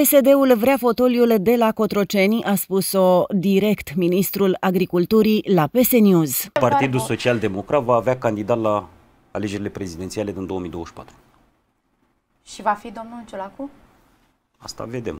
PSD-ul vrea fotoliul de la Cotroceni, a spus-o direct ministrul agriculturii la PS News. Partidul Social Democrat va avea candidat la alegerile prezidențiale din 2024. Și va fi domnul Ciolacu? Asta vedem.